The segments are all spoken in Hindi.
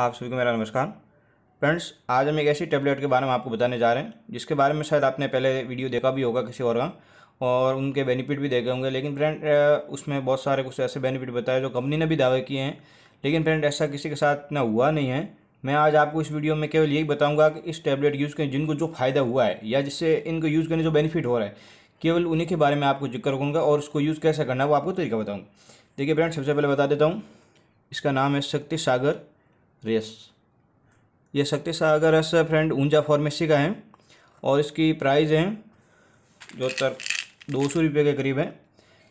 आप सभी को मेरा नमस्कार फ्रेंड्स आज हम एक ऐसी टैबलेट के बारे में आपको बताने जा रहे हैं जिसके बारे में शायद आपने पहले वीडियो देखा भी होगा किसी और का और उनके बेनिफिट भी देखे होंगे लेकिन फ्रेंड उसमें बहुत सारे कुछ ऐसे बेनिफिट बताए जो कंपनी ने भी दावे किए हैं लेकिन फ्रेंड ऐसा किसी के साथ इतना हुआ नहीं है मैं आज आपको इस वीडियो में केवल यही बताऊँगा कि इस टैबलेट यूज़ करें जिनको जो फ़ायदा हुआ है या जिससे इनको यूज़ करने जो बेनिफिट हो रहा है केवल उन्हीं के बारे में आपको जिक्र करूँगा और उसको यूज़ कैसे करना है वो आपको तरीका बताऊँगा देखिए फ्रेंड सबसे पहले बता देता हूँ इसका नाम है शक्ति सागर रेस ये शक्ति सागर रस फ्रेंड ऊंचा फॉर्मेसी का है और इसकी प्राइस है जो तर दो सौ रुपये के करीब है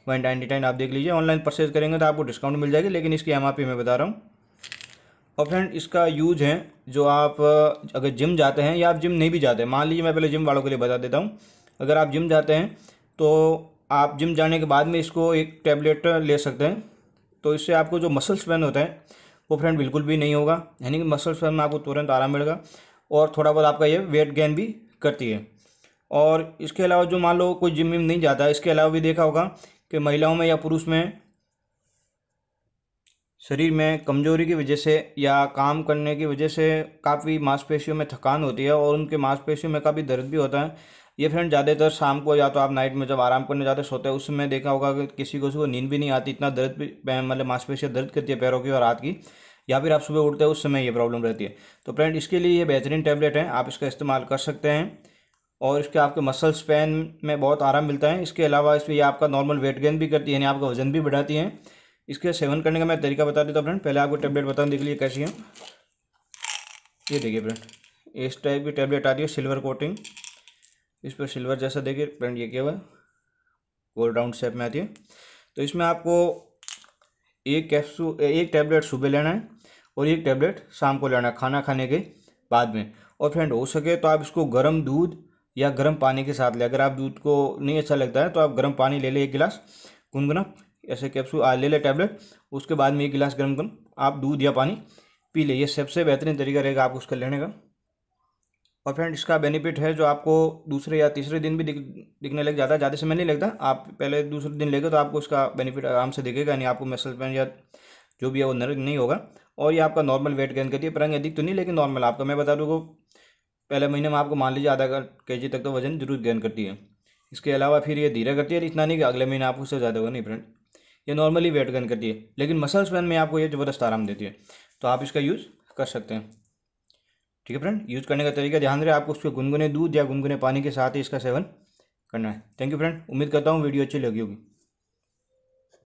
वन नाइन्टी नाइन आप देख लीजिए ऑनलाइन परचेज करेंगे तो आपको डिस्काउंट मिल जाएगी लेकिन इसकी एम मैं बता रहा हूँ और फ्रेंड इसका यूज है जो आप अगर जिम जाते हैं या आप जिम नहीं भी जाते मान लीजिए मैं पहले जिम वालों के लिए बता देता हूँ अगर आप जिम जाते हैं तो आप जिम जाने के बाद में इसको एक टैबलेट ले सकते हैं तो इससे आपको जो मसल्स पेन होता है वो फ्रेंड बिल्कुल भी नहीं होगा यानी कि मसल्स फ्रेंड में आपको तुरंत आराम मिलेगा और थोड़ा बहुत आपका ये वेट गेन भी करती है और इसके अलावा जो मान लो कोई जिम विम नहीं जाता इसके अलावा भी देखा होगा कि महिलाओं में या पुरुष में शरीर में कमजोरी की वजह से या काम करने की वजह से काफ़ी मांसपेशियों में थकान होती है और उनके मांसपेशियों में काफ़ी दर्द भी होता है ये फ्रेंड ज़्यादातर शाम को या तो आप नाइट में जब आराम करने जाते सोते हैं उस समय देखा होगा कि किसी को उसको नींद भी नहीं आती इतना दर्द भी मतलब मांसपेशियाँ दर्द करती है पैरों की और हाथ की या फिर आप सुबह उठते हैं उस समय ये प्रॉब्लम रहती है तो फ्रेंड इसके लिए ये बेहतरीन टैबलेट है आप इसका इस्तेमाल कर सकते हैं और इसके आपके मसल्स पेन में बहुत आराम मिलता है इसके अलावा इसमें यह आपका नॉर्मल वेट गेन भी करती है यानी आपका वजन भी बढ़ाती है इसके सेवन करने का मैं तरीका बता देता हूँ फ्रेंड पहले आपको टैबलेट बताने देख लिए कैसी है ये देखिए फ्रेंड इस टाइप की टैबलेट आती है सिल्वर कोटिंग इस पर सिल्वर जैसा देखिए फ्रेंड ये क्या हुआ गोल राउंड शेप में आती है तो इसमें आपको एक कैप्सू एक टैबलेट सुबह लेना है और एक टैबलेट शाम को लेना है खाना खाने के बाद में और फ्रेंड हो सके तो आप इसको गर्म दूध या गर्म पानी के साथ ले अगर आप दूध को नहीं अच्छा लगता है तो आप गर्म पानी ले लें एक गिलास गुनगुना ऐसे कैप्सू ले लें टैबलेट उसके बाद में एक गिलास गर्म गर्म आप दूध या पानी पी लें यह सबसे बेहतरीन तरीका रहेगा आप उसका लेने का और फ्रेंड इसका बेनिफिट है जो आपको दूसरे या तीसरे दिन भी दिख दिखने लग जाता है ज़्यादा समय नहीं लगता आप पहले दूसरे दिन लेंगे तो आपको इसका बेनिफिट आराम से दिखेगा यानी आपको मसल पेन या जो भी है वो नर्क नहीं होगा और ये आपका नॉर्मल वेट गेन करती है परंग अधिक तो नहीं लेकिन नॉर्मल आपका मैं बता दूँगा तो पहले महीने में आपको मान लीजिए आधा के जी तक तो वजन जरूर गेन करती है इसके अलावा फिर ये धीरे करती है इतना नहीं कि अगले महीने आपको उससे ज़्यादा होगा नहीं फ्रेंड ये नॉर्मली वेट गेन करती है लेकिन मसल्स पेन में आपको ये ज़बरदस्त आराम देती है तो आप इसका यूज़ कर सकते हैं ठीक है फ्रेंड यूज़ करने का तरीका ध्यान रहे आपको उसके गुनगुने दूध या गुनगुने पानी के साथ ही इसका सेवन करना है थैंक यू फ्रेंड उम्मीद करता हूँ वीडियो अच्छी लगी होगी